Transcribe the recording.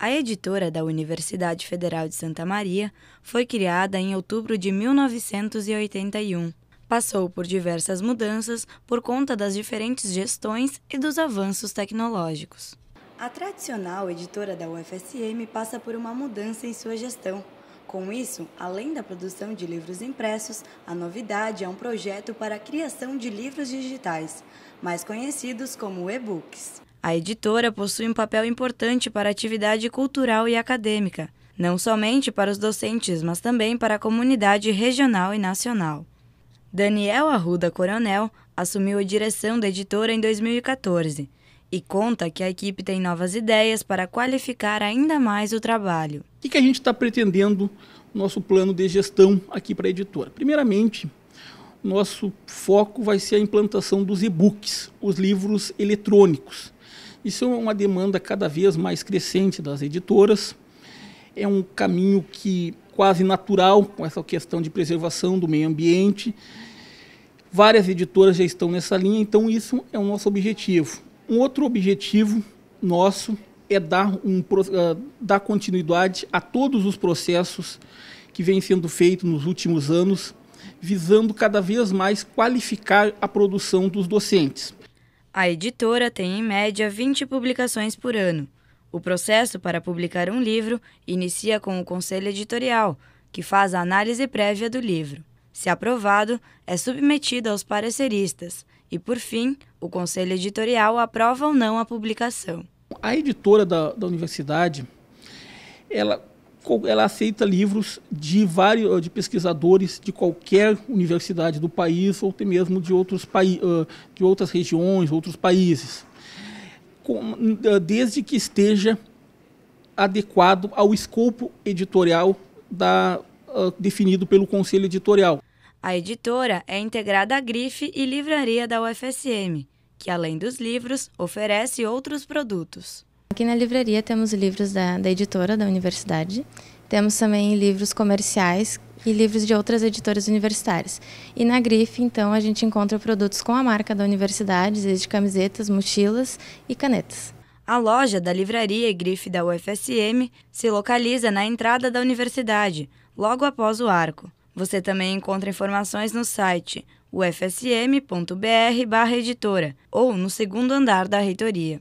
A editora da Universidade Federal de Santa Maria foi criada em outubro de 1981. Passou por diversas mudanças por conta das diferentes gestões e dos avanços tecnológicos. A tradicional editora da UFSM passa por uma mudança em sua gestão. Com isso, além da produção de livros impressos, a novidade é um projeto para a criação de livros digitais, mais conhecidos como e-books. A editora possui um papel importante para a atividade cultural e acadêmica, não somente para os docentes, mas também para a comunidade regional e nacional. Daniel Arruda Coronel assumiu a direção da editora em 2014 e conta que a equipe tem novas ideias para qualificar ainda mais o trabalho. O que a gente está pretendendo no nosso plano de gestão aqui para a editora? Primeiramente, nosso foco vai ser a implantação dos e-books, os livros eletrônicos isso é uma demanda cada vez mais crescente das editoras. É um caminho que quase natural com essa questão de preservação do meio ambiente. Várias editoras já estão nessa linha, então isso é o nosso objetivo. Um outro objetivo nosso é dar, um, ah, dar continuidade a todos os processos que vêm sendo feitos nos últimos anos, visando cada vez mais qualificar a produção dos docentes. A editora tem em média 20 publicações por ano. O processo para publicar um livro inicia com o conselho editorial, que faz a análise prévia do livro. Se aprovado, é submetido aos pareceristas e, por fim, o conselho editorial aprova ou não a publicação. A editora da, da universidade, ela ela aceita livros de vários eh, de pesquisadores de qualquer universidade do país ou até mesmo de outros eh, de outras regiões, outros países, eh, desde que esteja adequado ao escopo editorial da, definido pelo conselho editorial. A editora é integrada à grife e livraria da UFSM, que além dos livros oferece outros produtos. Aqui na livraria temos livros da, da editora da universidade, temos também livros comerciais e livros de outras editoras universitárias. E na Grife, então, a gente encontra produtos com a marca da universidade, desde camisetas, mochilas e canetas. A loja da Livraria e Grife da UFSM se localiza na entrada da universidade, logo após o arco. Você também encontra informações no site ufsm.br/editora ou no segundo andar da reitoria.